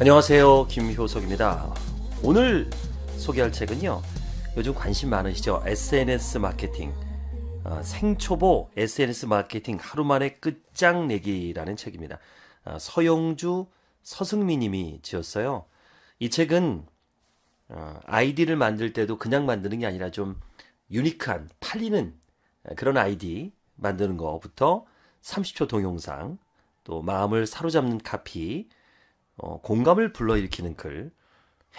안녕하세요. 김효석입니다. 오늘 소개할 책은요. 요즘 관심 많으시죠? SNS 마케팅. 어, 생초보 SNS 마케팅 하루 만에 끝장내기라는 책입니다. 어, 서영주 서승민 님이 지었어요. 이 책은 어, 아이디를 만들 때도 그냥 만드는 게 아니라 좀 유니크한 팔리는 어, 그런 아이디 만드는 것부터 30초 동영상 또 마음을 사로잡는 카피 어, 공감을 불러일으키는 글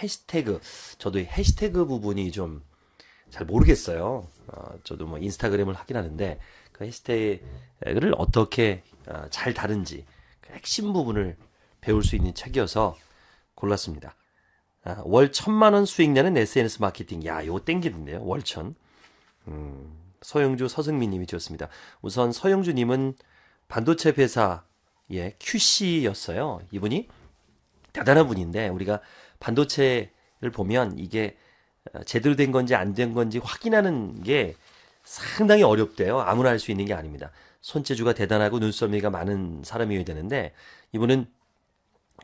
해시태그 저도 이 해시태그 부분이 좀 잘 모르겠어요. 어, 저도 뭐 인스타그램을 하긴 하는데 그 해시태그를 어떻게 어, 잘 다른지 그 핵심 부분을 배울 수 있는 책이어서 골랐습니다. 아, 월 천만 원 수익 내는 SNS 마케팅. 야, 요거 땡기는데요. 월천. 음, 서영주 서승민 님이 지었습니다. 우선 서영주 님은 반도체 회사 예, QC였어요. 이분이 대단한 분인데 우리가 반도체를 보면 이게 어, 제대로 된 건지 안 된 건지 확인하는 게 상당히 어렵대요. 아무나 할 수 있는 게 아닙니다. 손재주가 대단하고 눈썰미가 많은 사람이어야 되는데 이분은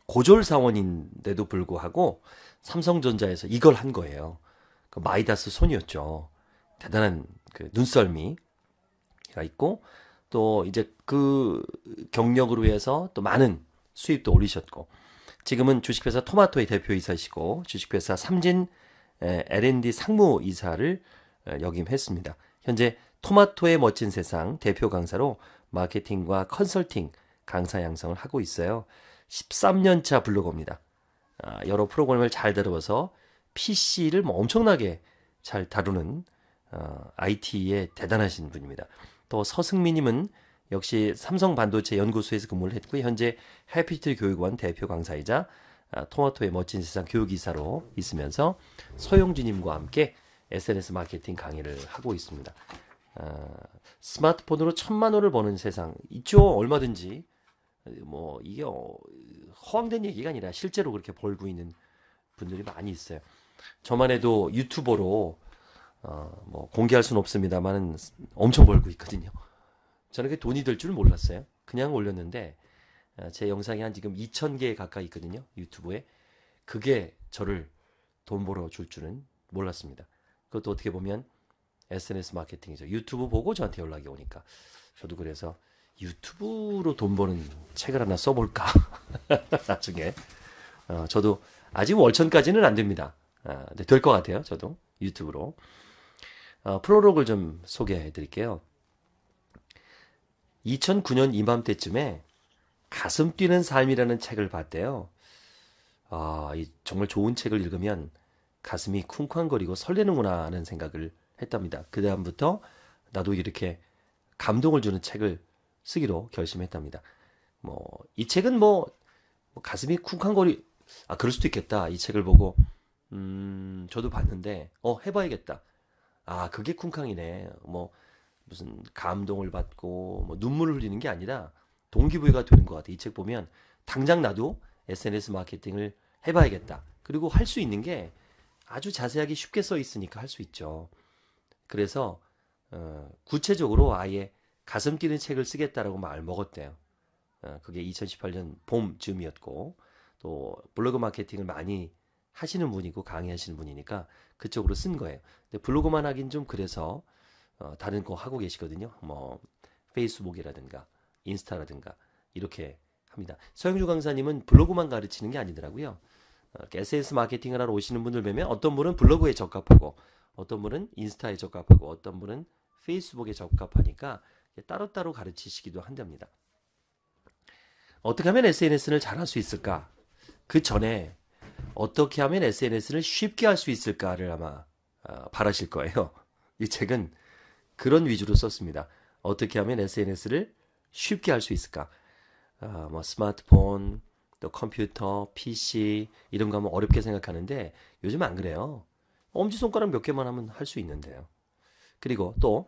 고졸 사원인데도 불구하고 삼성전자에서 이걸 한 거예요. 그 마이다스 손이었죠. 대단한 그 눈썰미가 있고 또 이제 그 경력으로 해서 또 많은 수입도 올리셨고 지금은 주식회사 토마토의 대표이사시고 주식회사 삼진 L&D 상무이사를 역임했습니다. 현재 토마토의 멋진 세상 대표 강사로 마케팅과 컨설팅 강사 양성을 하고 있어요. 13년차 블로그입니다 아, 여러 프로그램을 잘 다루어서 PC를 뭐 엄청나게 잘 다루는 IT에 어, 대단하신 분입니다. 또 서승민님은 역시 삼성반도체 연구소에서 근무를 했고 현재 해피트 교육원 대표 강사이자 아, 토마토의 멋진 세상 교육이사로 있으면서 서용진님과 함께 SNS 마케팅 강의를 하고 있습니다. 아, 스마트폰으로 천만 원을 버는 세상 있죠 얼마든지 뭐 이게 어, 허황된 얘기가 아니라 실제로 그렇게 벌고 있는 분들이 많이 있어요. 저만 해도 유튜버로 어, 뭐 공개할 수는 없습니다만 엄청 벌고 있거든요. 저는 그게 돈이 될 줄 몰랐어요. 그냥 올렸는데 어, 제 영상이 한 지금 2,000개 가까이 있거든요. 유튜브에. 그게 저를 돈 벌어 줄 줄은 몰랐습니다. 그것도 어떻게 보면 SNS 마케팅이죠. 유튜브 보고 저한테 연락이 오니까. 저도 그래서 유튜브로 돈 버는 책을 하나 써볼까. 나중에. 어, 저도 아직 월천까지는 안 됩니다. 아, 근될것 같아요. 저도 유튜브로. 어, 프로록을 좀 소개해 드릴게요. 2009년 이맘때쯤에 가슴 뛰는 삶이라는 책을 봤대요. 아, 정말 좋은 책을 읽으면 가슴이 쿵쾅거리고 설레는구나 하는 생각을 했답니다. 그 다음부터 나도 이렇게 감동을 주는 책을 쓰기로 결심했답니다. 뭐, 이 책은 뭐, 뭐, 가슴이 쿵쾅거리, 아, 그럴 수도 있겠다. 이 책을 보고, 음, 저도 봤는데, 어, 해봐야겠다. 아, 그게 쿵쾅이네. 뭐, 무슨 감동을 받고 뭐 눈물을 흘리는 게 아니라 동기부여가 되는 것 같아요. 이 책 보면 당장 나도 SNS 마케팅을 해봐야겠다. 그리고 할 수 있는 게 아주 자세하게 쉽게 써 있으니까 할 수 있죠. 그래서 어, 구체적으로 아예 가슴 뛰는 책을 쓰겠다라고 말 먹었대요. 어, 그게 2018년 봄쯤이었고 또 블로그 마케팅을 많이 하시는 분이고 강의하시는 분이니까 그쪽으로 쓴 거예요. 근데 블로그만 하긴 좀 그래서 어, 다른 거 하고 계시거든요. 뭐 페이스북이라든가 인스타라든가 이렇게 합니다. 서영주 강사님은 블로그만 가르치는 게 아니더라고요. 이 어, SNS 마케팅을 하러 오시는 분들 보면 어떤 분은 블로그에 적합하고 어떤 분은 인스타에 적합하고 어떤 분은 페이스북에 적합하니까 따로따로 가르치시기도 한답니다. 어떻게 하면 SNS를 잘할수 있을까? 그 전에 어떻게 하면 SNS를 쉽게 할 수 있을까를 아마 어, 바라실 거예요. 이 책은 그런 위주로 썼습니다. 어떻게 하면 SNS를 쉽게 할 수 있을까? 어, 뭐 스마트폰, 또 컴퓨터, PC 이런 거 하면 어렵게 생각하는데 요즘 안 그래요. 엄지손가락 몇 개만 하면 할 수 있는데요. 그리고 또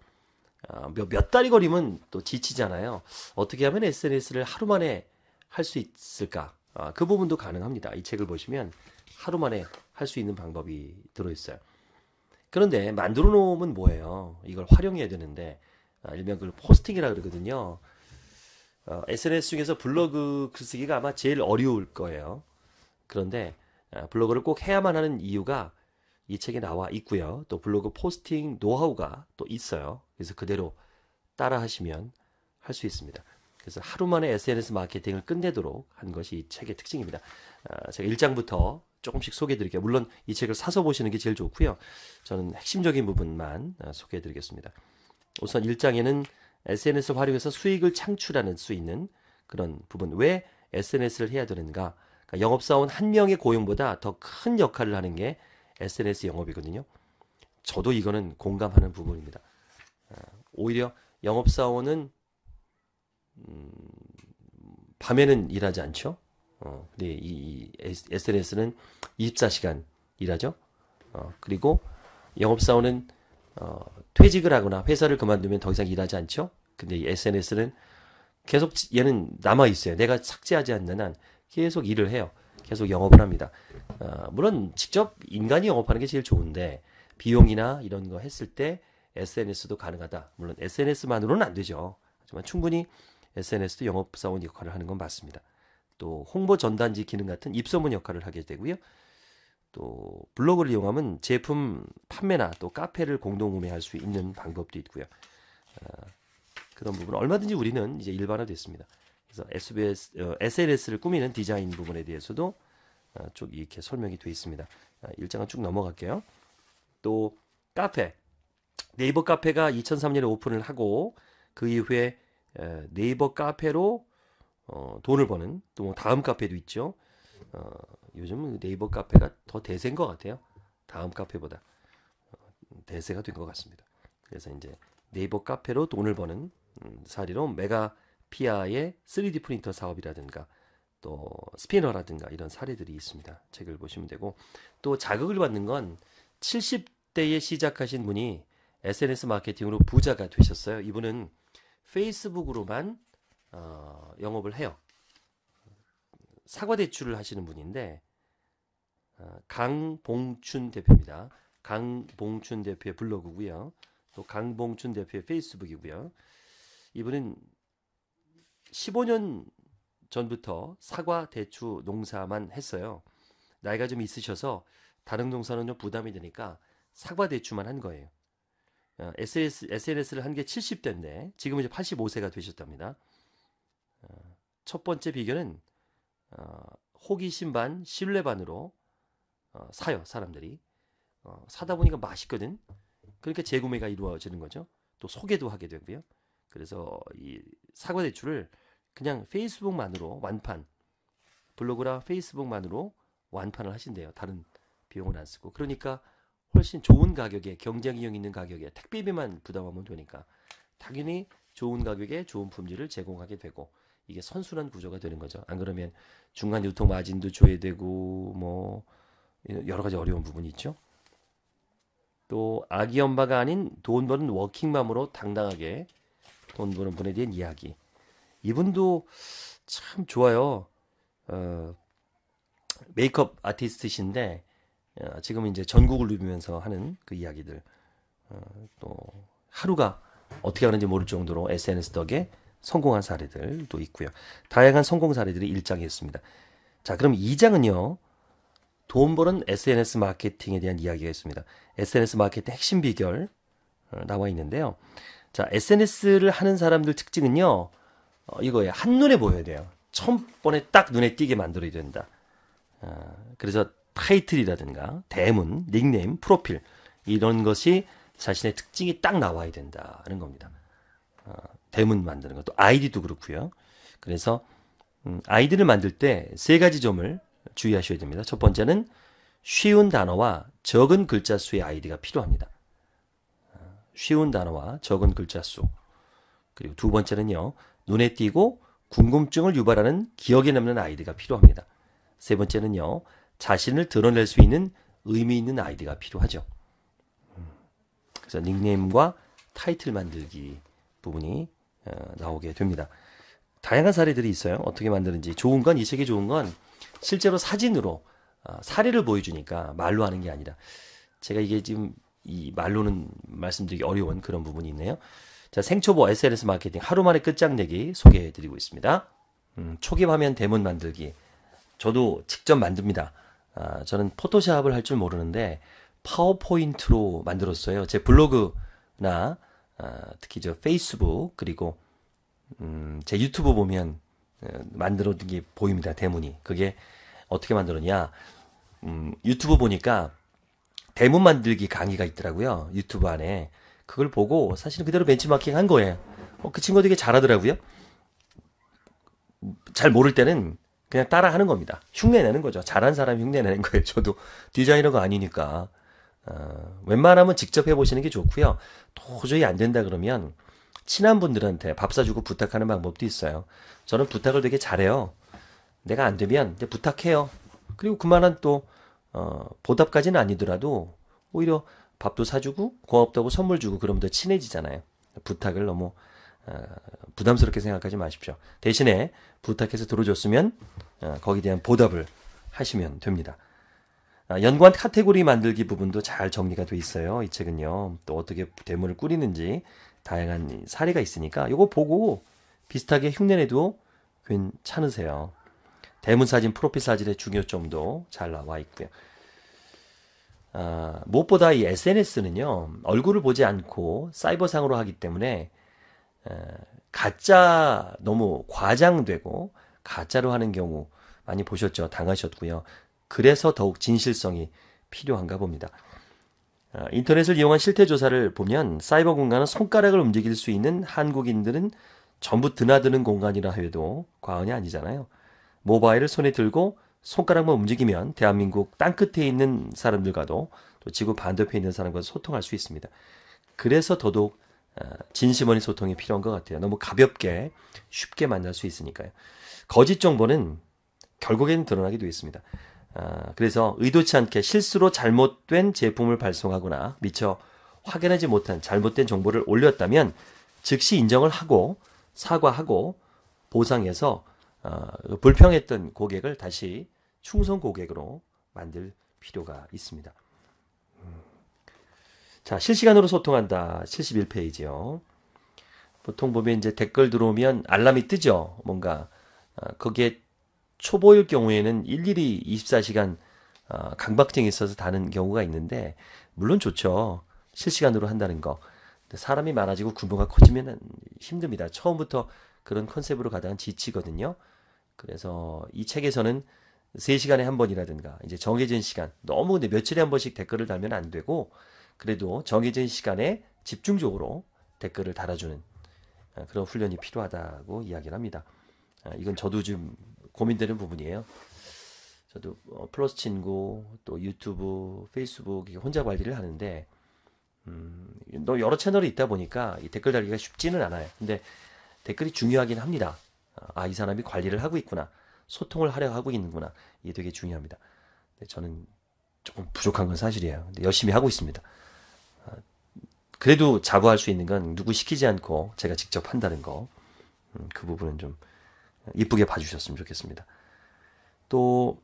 아, 몇, 몇 달이 걸리면 또 지치잖아요. 어떻게 하면 SNS를 하루 만에 할 수 있을까? 아, 그 부분도 가능합니다. 이 책을 보시면 하루 만에 할 수 있는 방법이 들어있어요. 그런데 만들어 놓으면 뭐예요? 이걸 활용해야 되는데 아, 일명 그 포스팅이라 그러거든요. 어, SNS 중에서 블로그 글쓰기가 아마 제일 어려울 거예요. 그런데 아, 블로그를 꼭 해야만 하는 이유가 이 책에 나와 있고요. 또 블로그 포스팅 노하우가 또 있어요. 그래서 그대로 따라 하시면 할 수 있습니다. 그래서 하루 만에 SNS 마케팅을 끝내도록 한 것이 이 책의 특징입니다. 아, 제가 1장부터 조금씩 소개해드릴게요. 물론 이 책을 사서 보시는 게 제일 좋고요. 저는 핵심적인 부분만 아, 소개해드리겠습니다. 우선 1장에는 SNS 활용해서 수익을 창출하는 수 있는 그런 부분 왜 SNS를 해야 되는가 그러니까 영업사원 한 명의 고용보다 더 큰 역할을 하는 게 SNS 영업이거든요. 저도 이거는 공감하는 부분입니다. 아, 오히려 영업사원은 밤에는 일하지 않죠. 어, 근데 이, 이 SNS는 24시간 일하죠. 어, 그리고 영업사원은 어, 퇴직을 하거나 회사를 그만두면 더 이상 일하지 않죠. 근데 이 SNS는 계속 얘는 남아 있어요. 내가 삭제하지 않는 한 계속 일을 해요. 계속 영업을 합니다. 어, 물론 직접 인간이 영업하는 게 제일 좋은데 비용이나 이런 거 했을 때 SNS도 가능하다. 물론 SNS만으로는 안 되죠. 하지만 충분히 SNS도 영업사원 역할을 하는 건 맞습니다. 또 홍보 전단지 기능 같은 입소문 역할을 하게 되고요. 또 블로그를 이용하면 제품 판매나 또 카페를 공동 구매할 수 있는 방법도 있고요. 아, 그런 부분 얼마든지 우리는 이제 일반화됐습니다. 그래서 SBS, SNS를 어, 꾸미는 디자인 부분에 대해서도 아, 쭉 이렇게 설명이 되어 있습니다. 아, 일정은 쭉 넘어갈게요. 또 카페 네이버 카페가 2003년에 오픈을 하고 그 이후에 네이버 카페로 어, 돈을 버는 또뭐 다음 카페도 있죠. 어, 요즘은 그 네이버 카페가 더 대세인 것 같아요. 다음 카페보다 어, 대세가 된 것 같습니다. 그래서 이제 네이버 카페로 돈을 버는 음, 사리로 메가피아의 3D 프린터 사업이라든가 또 스피너라든가 이런 사례들이 있습니다. 책을 보시면 되고 또 자극을 받는 건 70대에 시작하신 분이 SNS 마케팅으로 부자가 되셨어요. 이분은 페이스북으로만 어, 영업을 해요. 사과 대출을 하시는 분인데 어, 강봉춘 대표입니다. 강봉춘 대표의 블로그고요. 또 강봉춘 대표의 페이스북이고요. 이분은 15년 전부터 사과 대추 농사만 했어요. 나이가 좀 있으셔서 다른 농사는 좀 부담이 되니까 사과 대추만 한 거예요. SNS, s n 를한 게 70대인데 지금 이제 85세가 되셨답니다. 어, 첫 번째 비결은 어, 호기심 반 신뢰 반으로 어, 사요 사람들이 사다 보니까 맛있거든. 그러니까 재구매가 이루어지는 거죠. 또 소개도 하게 되고요. 그래서 이 사과 대추를 그냥 페이스북만으로 완판 블로그나 페이스북만으로 완판을 하신대요. 다른 비용을 안 쓰고 그러니까 훨씬 좋은 가격에 경쟁력 있는 가격에 택배비만 부담하면 되니까 당연히 좋은 가격에 좋은 품질을 제공하게 되고 이게 선순환 구조가 되는 거죠. 안 그러면 중간 유통 마진도 조회되고 뭐 여러 가지 어려운 부분이 있죠. 또 아기 엄마가 아닌 돈 버는 워킹맘으로 당당하게 돈 버는 분에 대한 이야기. 이분도 참 좋아요. 어, 메이크업 아티스트신데 어, 지금 이제 전국을 누비면서 하는 그 이야기들 어, 또 하루가 어떻게 하는지 모를 정도로 SNS 덕에 성공한 사례들도 있고요. 다양한 성공 사례들이 1장이 있습니다. 자, 그럼 2장은요. 돈 버는 SNS 마케팅에 대한 이야기가 있습니다. SNS 마케팅 핵심 비결 어, 나와 있는데요. 자, SNS를 하는 사람들 특징은요. 어, 이거에 한눈에 보여야 돼요. 처음 번에 딱 눈에 띄게 만들어야 된다. 어, 그래서 타이틀이라든가 대문, 닉네임, 프로필 이런 것이 자신의 특징이 딱 나와야 된다는 겁니다. 어, 대문 만드는 것도 아이디도 그렇고요. 그래서 음, 아이디를 만들 때 세 가지 점을 주의하셔야 됩니다. 첫 번째는 쉬운 단어와 적은 글자 수의 아이디가 필요합니다. 어, 쉬운 단어와 적은 글자 수. 그리고 두 번째는요. 눈에 띄고 궁금증을 유발하는 기억에 남는 아이디가 필요합니다. 세 번째는요. 자신을 드러낼 수 있는 의미 있는 아이디가 필요하죠. 그래서 닉네임과 타이틀 만들기 부분이 어, 나오게 됩니다. 다양한 사례들이 있어요. 어떻게 만드는지. 좋은 건, 이 책이 좋은 건 실제로 사진으로 어, 사례를 보여주니까 말로 하는 게 아니라 제가 이게 지금 이 말로는 말씀드리기 어려운 그런 부분이 있네요. 자, 생초보 SNS 마케팅 하루 만에 끝장내기 소개해드리고 있습니다. 음, 초기 화면 대문 만들기. 저도 직접 만듭니다. 아, 저는 포토샵을 할 줄 모르는데 파워포인트로 만들었어요. 제 블로그나 아, 특히 저 페이스북 그리고 음, 제 유튜브 보면 어, 만들어둔 게 보입니다. 대문이 그게 어떻게 만들었냐? 음, 유튜브 보니까 대문 만들기 강의가 있더라고요. 유튜브 안에 그걸 보고 사실은 그대로 벤치마킹 한 거예요. 어, 그 친구 되게 잘하더라고요. 잘 모를 때는 그냥 따라 하는 겁니다. 흉내 내는 거죠. 잘한 사람이 흉내 내는 거예요. 저도 디자이너가 아니니까. 어, 웬만하면 직접 해보시는 게 좋고요. 도저히 안 된다 그러면 친한 분들한테 밥 사주고 부탁하는 방법도 있어요. 저는 부탁을 되게 잘해요. 내가 안 되면 부탁해요. 그리고 그만한 또 어, 보답까지는 아니더라도 오히려 밥도 사주고 고맙다고 선물 주고 그러면 더 친해지잖아요. 부탁을 너무 어, 부담스럽게 생각하지 마십시오. 대신에 부탁해서 들어줬으면 어, 거기에 대한 보답을 하시면 됩니다. 아, 연관 카테고리 만들기 부분도 잘 정리가 돼 있어요. 이 책은요. 또 어떻게 대문을 꾸리는지 다양한 사례가 있으니까 이거 보고 비슷하게 흉내내도 괜찮으세요. 대문 사진, 프로필 사진의 중요점도 잘 나와 있고요. 아, 무엇보다 이 SNS는요 얼굴을 보지 않고 사이버상으로 하기 때문에 가짜 너무 과장되고 가짜로 하는 경우 많이 보셨죠? 당하셨고요. 그래서 더욱 진실성이 필요한가 봅니다. 아, 인터넷을 이용한 실태 조사를 보면 사이버 공간은 손가락을 움직일 수 있는 한국인들은 전부 드나드는 공간이라 해도 과언이 아니잖아요. 모바일을 손에 들고 손가락만 움직이면 대한민국 땅끝에 있는 사람들과도 또 지구 반대편에 있는 사람과 소통할 수 있습니다. 그래서 더더욱 진심 어린 소통이 필요한 것 같아요. 너무 가볍게 쉽게 만날 수 있으니까요. 거짓 정보는 결국에는 드러나기도 있습니다. 아, 그래서 의도치 않게 실수로 잘못된 제품을 발송하거나 미처 확인하지 못한 잘못된 정보를 올렸다면 즉시 인정을 하고 사과하고 보상해서 어, 불평했던 고객을 다시 충성 고객으로 만들 필요가 있습니다. 자, 실시간으로 소통한다. 71페이지요. 보통 보면 이제 댓글 들어오면 알람이 뜨죠. 뭔가 어, 거기에 초보일 경우에는 일일이 24시간 어, 아, 강박증이 있어서 다는 경우가 있는데 물론 좋죠. 실시간으로 한다는 거. 사람이 많아지고 규모가 커지면 힘듭니다. 처음부터 그런 컨셉으로 가다간 지치거든요. 그래서 이 책에서는 3시간에 한 번이라든가 이제 정해진 시간 너무 근데 며칠에 한 번씩 댓글을 달면 안 되고 그래도 정해진 시간에 집중적으로 댓글을 달아주는 아, 그런 훈련이 필요하다고 이야기를 합니다. 아, 이건 저도 지금 고민되는 부분이에요. 저도 어, 플러스 친구 또 유튜브, 페이스북 혼자 관리를 하는데 음, 너 여러 채널이 있다 보니까 이 댓글 달기가 쉽지는 않아요. 근데 댓글이 중요하긴 합니다. 아, 아 이 사람이 관리를 하고 있구나. 소통을 하려 하고 있는구나. 이게 되게 중요합니다. 저는 조금 부족한 건 사실이에요. 근데 열심히 하고 있습니다. 그래도 자부할 수 있는 건 누구 시키지 않고 제가 직접 한다는 거. 음, 그 부분은 좀 이쁘게 봐주셨으면 좋겠습니다. 또,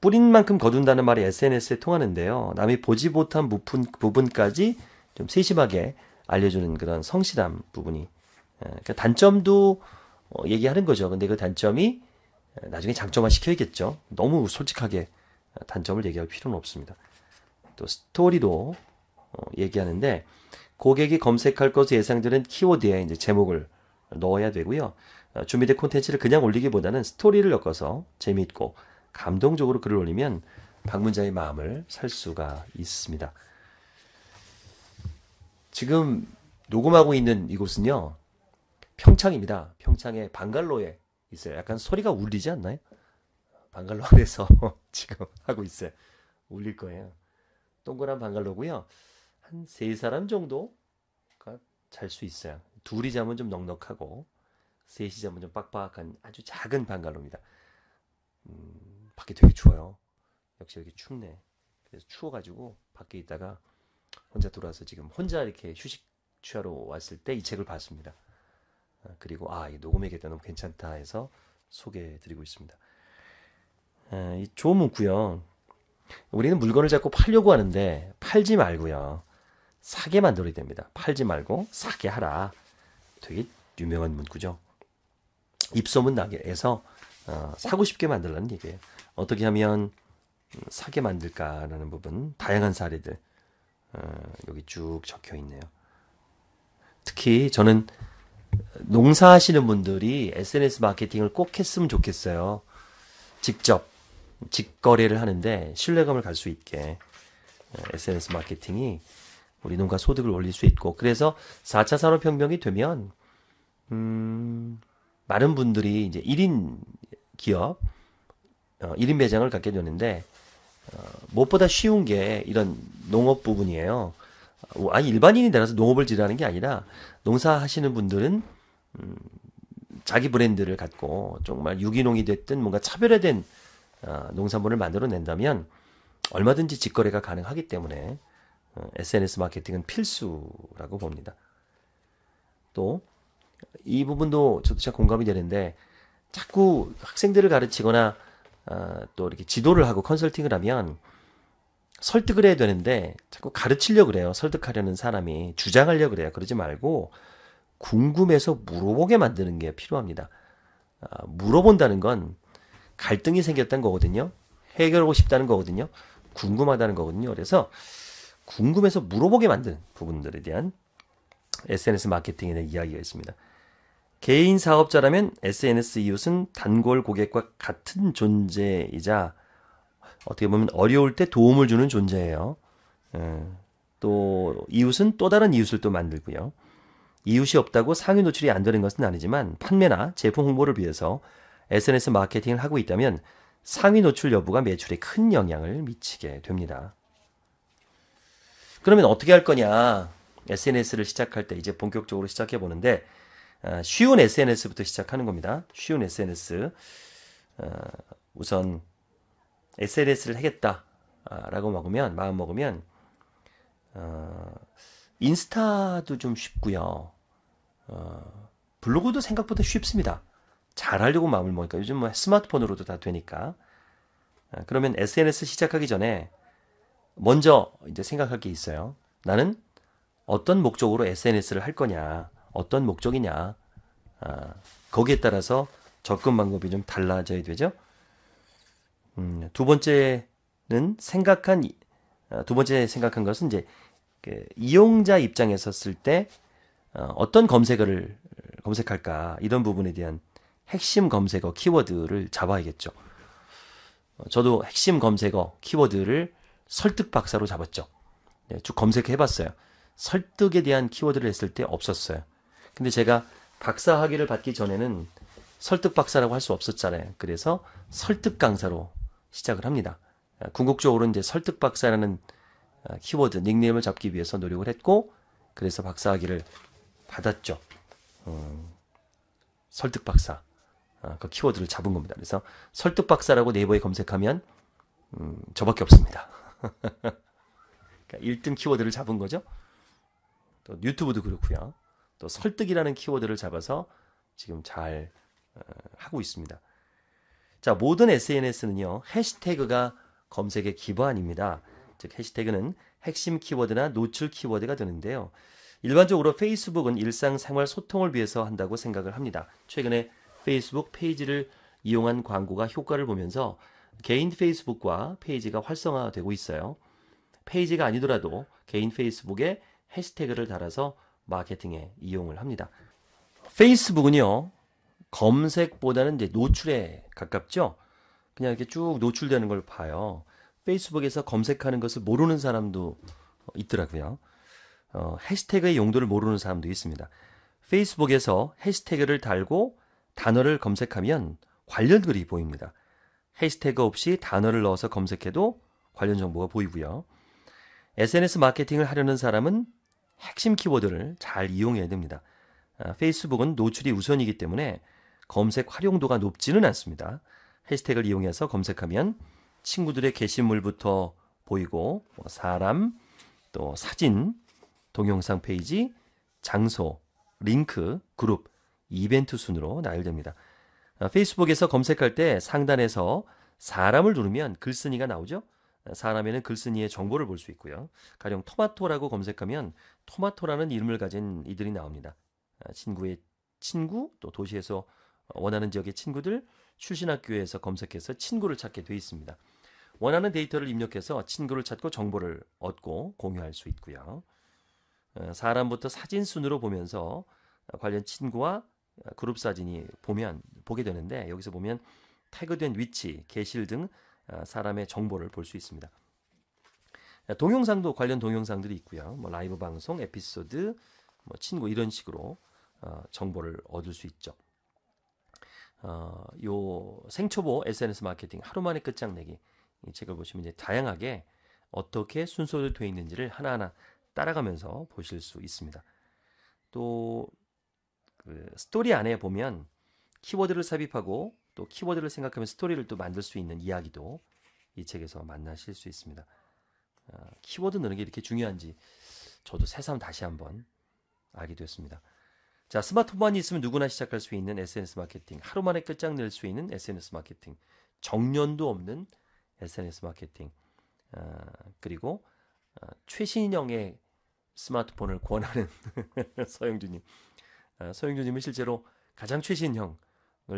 뿌린 만큼 거둔다는 말이 SNS에 통하는데요. 남이 보지 못한 부분, 까지좀 세심하게 알려주는 그런 성실함 부분이. 예, 그러니까 단점도 어, 얘기하는 거죠. 근데 그 단점이 예, 나중에 장점화 시켜야겠죠. 너무 솔직하게 단점을 얘기할 필요는 없습니다. 또 스토리도 어, 얘기하는데 고객이 검색할 것으로 예상되는 키워드에 이제 제목을 넣어야 되고요. 어, 준비된 콘텐츠를 그냥 올리기보다는 스토리를 엮어서 재미있고 감동적으로 글을 올리면 방문자의 마음을 살 수가 있습니다. 지금 녹음하고 있는 이곳은요. 평창입니다. 평창의 방갈로에 있어요. 약간 소리가 울리지 않나요? 방갈로 안에서 지금 하고 있어요. 울릴 거예요. 동그란 방갈로고요. 한세 사람 정도가 잘 수 있어요. 둘이 자면 좀 넉넉하고 셋이 자면 좀 빡빡한 아주 작은 방갈로입니다. 음, 밖에 되게 추워요. 역시 여기 춥네. 그래서 추워가지고 밖에 있다가 혼자 돌아와서 지금 혼자 이렇게 휴식 취하러 왔을 때 이 책을 봤습니다. 아, 그리고 아, 이 녹음해야겠다. 너무 괜찮다 해서 소개해드리고 있습니다. 아, 이 조문구요. 우리는 물건을 자꾸 팔려고 하는데 팔지 말고요. 사게 만들어야 됩니다. 팔지 말고 사게 하라. 되게 유명한 문구죠. 입소문 나게에서 어, 사고 싶게 만들라는 얘기예요. 어떻게 하면 음, 사게 만들까라는 부분 다양한 사례들 어, 여기 쭉 적혀 있네요. 특히 저는 농사하시는 분들이 SNS 마케팅을 꼭 했으면 좋겠어요. 직접 직거래를 하는데 신뢰감을 갈 수 있게 SNS 어, 마케팅이 우리 농가 소득을 올릴 수 있고 그래서 4차 산업혁명이 되면 음, 많은 분들이 이제 1인 기업, 어, 1인 매장을 갖게 되는데 어, 무엇보다 쉬운 게 이런 농업 부분이에요. 어, 아니 일반인이 되라서 농업을 지라는 게 아니라 농사하시는 분들은 음, 자기 브랜드를 갖고 정말 유기농이 됐든 뭔가 차별화된 어, 농산물을 만들어낸다면 얼마든지 직거래가 가능하기 때문에 SNS 어, 마케팅은 필수라고 봅니다. 또 이 부분도 저도 참 공감이 되는데 자꾸 학생들을 가르치거나 아, 또 이렇게 지도를 하고 컨설팅을 하면 설득을 해야 되는데 자꾸 가르치려 고 그래요. 설득하려는 사람이 주장하려 그래요. 그러지 말고 궁금해서 물어보게 만드는 게 필요합니다. 아, 물어본다는 건 갈등이 생겼다는 거거든요. 해결하고 싶다는 거거든요. 궁금하다는 거거든요. 그래서 궁금해서 물어보게 만드는 부분들에 대한 SNS 마케팅에 대한 이야기가 있습니다. 개인 사업자라면 SNS 이웃은 단골 고객과 같은 존재이자 어떻게 보면 어려울 때 도움을 주는 존재예요. 예. 또 이웃은 또 다른 이웃을 또 만들고요. 이웃이 없다고 상위 노출이 안 되는 것은 아니지만 판매나 제품 홍보를 위해서 SNS 마케팅을 하고 있다면 상위 노출 여부가 매출에 큰 영향을 미치게 됩니다. 그러면 어떻게 할 거냐? SNS를 시작할 때 이제 본격적으로 시작해 보는데 아, 쉬운 SNS부터 시작하는 겁니다. 쉬운 SNS. 어, 아, 우선 SNS를 하겠다라고 아, 먹으면 마음 먹으면 인스타도 좀 쉽고요. 블로그도 생각보다 쉽습니다. 잘 하려고 마음을 먹으니까 요즘 뭐 스마트폰으로도 다 되니까. 그러면 SNS 시작하기 전에 먼저 이제 생각할 게 있어요. 나는 어떤 목적으로 SNS를 할 거냐, 어떤 목적이냐, 아, 거기에 따라서 접근 방법이 좀 달라져야 되죠. 음, 두 번째는 생각한 아, 두 번째 생각한 것은 이제 그 이용자 입장에서 쓸때 어, 어떤 검색어를 검색할까 이런 부분에 대한 핵심 검색어 키워드를 잡아야겠죠. 어, 저도 핵심 검색어 키워드를 설득 박사로 잡았죠. 네, 쭉 검색해봤어요. 설득에 대한 키워드를 했을 때 없었어요. 근데 제가 박사 학위를 받기 전에는 설득 박사라고 할 수 없었잖아요. 그래서 설득 강사로 시작을 합니다. 아, 궁극적으로 이제 설득 박사라는 아, 키워드 닉네임을 잡기 위해서 노력을 했고 그래서 박사 학위를 받았죠. 음, 설득 박사 아, 그 키워드를 잡은 겁니다. 그래서 설득 박사라고 네이버에 검색하면 음, 저밖에 없습니다. 그러니까 1등 키워드를 잡은 거죠. 또 유튜브도 그렇고요. 또 설득이라는 키워드를 잡아서 지금 잘 어, 하고 있습니다. 자, 모든 SNS는요. 해시태그가 검색의 기반입니다. 즉 해시태그는 핵심 키워드나 노출 키워드가 되는데요. 일반적으로 페이스북은 일상생활 소통을 위해서 한다고 생각을 합니다. 최근에 페이스북 페이지를 이용한 광고가 효과를 보면서 개인 페이스북과 페이지가 활성화되고 있어요. 페이지가 아니더라도 개인 페이스북에 해시태그를 달아서 마케팅에 이용을 합니다. 페이스북은요, 검색보다는 이제 노출에 가깝죠? 그냥 이렇게 쭉 노출되는 걸 봐요. 페이스북에서 검색하는 것을 모르는 사람도 있더라고요. 어, 해시태그의 용도를 모르는 사람도 있습니다. 페이스북에서 해시태그를 달고 단어를 검색하면 관련 글이 보입니다. 해시태그 없이 단어를 넣어서 검색해도 관련 정보가 보이고요. SNS 마케팅을 하려는 사람은 핵심 키워드를 잘 이용해야 됩니다. 아, 페이스북은 노출이 우선이기 때문에 검색 활용도가 높지는 않습니다. 해시태그를 이용해서 검색하면 친구들의 게시물부터 보이고 뭐 사람, 또 사진, 동영상 페이지, 장소, 링크, 그룹, 이벤트 순으로 나열됩니다. 어, 페이스북에서 검색할 때 상단에서 사람을 누르면 글쓴이가 나오죠. 어, 사람에는 글쓴이의 정보를 볼 수 있고요. 가령 토마토라고 검색하면 토마토라는 이름을 가진 이들이 나옵니다. 어, 친구의 친구, 또 도시에서 원하는 지역의 친구들, 출신 학교에서 검색해서 친구를 찾게 돼 있습니다. 원하는 데이터를 입력해서 친구를 찾고 정보를 얻고 공유할 수 있고요. 사람부터 사진 순으로 보면서 관련 친구와 그룹 사진이 보면 보게 되는데 여기서 보면 태그된 위치, 게실 등 어, 사람의 정보를 볼 수 있습니다. 동영상도 관련 동영상들이 있고요. 뭐 라이브 방송, 에피소드, 뭐 친구 이런 식으로 어, 정보를 얻을 수 있죠. 어, 요 생초보 SNS 마케팅 하루 만에 끝장내기 이 책을 보시면 이제 다양하게 어떻게 순서로 돼 있는지를 하나하나 따라가면서 보실 수 있습니다. 또그 스토리 안에 보면 키워드를 삽입하고 또 키워드를 생각하면 스토리를 또 만들 수 있는 이야기도 이 책에서 만나실 수 있습니다. 어, 키워드 넣는 게 이렇게 중요한지 저도 새삼 다시 한번 알게 되었습니다. 자, 스마트폰만이 있으면 누구나 시작할 수 있는 SNS 마케팅, 하루 만에 끝장 낼수 있는 SNS 마케팅, 정년도 없는 SNS 마케팅, 어, 그리고 어, 최신형의 스마트폰을 권하는 서영준님. 어, 서영준님은 실제로 가장 최신형을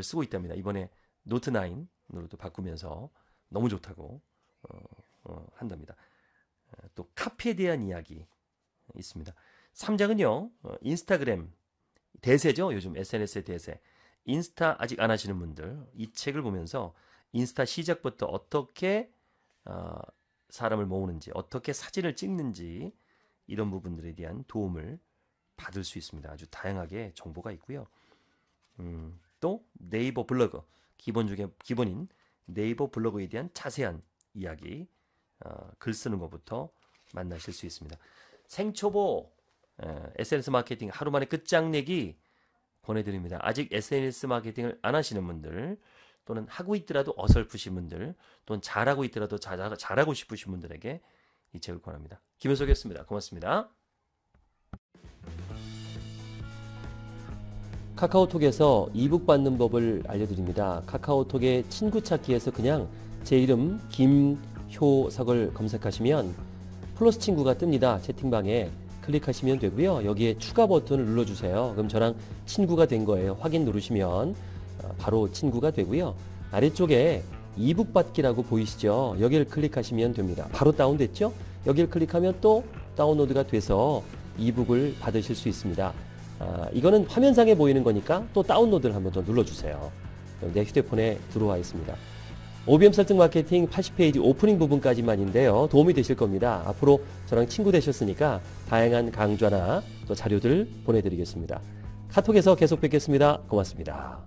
쓰고 있답니다. 이번에 노트 9으로 또 바꾸면서 너무 좋다고 어, 어, 한답니다. 어, 또 카피에 대한 이야기 있습니다. 3장은요 어, 인스타그램 대세죠. 요즘 SNS의 대세. 인스타 아직 안 하시는 분들 이 책을 보면서 인스타 시작부터 어떻게 어, 사람을 모으는지 어떻게 사진을 찍는지 이런 부분들에 대한 도움을 받을 수 있습니다. 아주 다양하게 정보가 있고요. 음, 또 네이버 블로그 기본 중에 기본인 네이버 블로그에 대한 자세한 이야기 어, 글 쓰는 것부터 만나실 수 있습니다. 생초보 어, 에, SNS 마케팅 하루 만에 끝장내기 권해드립니다. 아직 SNS 마케팅을 안 하시는 분들 또는 하고 있더라도 어설프신 분들 또는 잘하고 있더라도 자, 잘하고 싶으신 분들에게 이 책을 권합니다. 김현석이었습니다. 고맙습니다. 카카오톡에서 이북 받는 법을 알려드립니다. 카카오톡의 친구 찾기에서 그냥 제 이름 김효석을 검색하시면 플러스 친구가 뜹니다. 채팅방에 클릭하시면 되고요. 여기에 추가 버튼을 눌러주세요. 그럼 저랑 친구가 된 거예요. 확인 누르시면 어, 바로 친구가 되고요. 아래쪽에 이북 받기라고 보이시죠? 여기를 클릭하시면 됩니다. 바로 다운됐죠? 여기를 클릭하면 또 다운로드가 돼서 이북을 받으실 수 있습니다. 아, 이거는 화면상에 보이는 거니까 또 다운로드를 한번 더 눌러주세요. 내 휴대폰에 들어와 있습니다. OBM 설득 마케팅 80페이지 오프닝 부분까지만인데요. 도움이 되실 겁니다. 앞으로 저랑 친구 되셨으니까 다양한 강좌나 또 자료들 보내드리겠습니다. 카톡에서 계속 뵙겠습니다. 고맙습니다.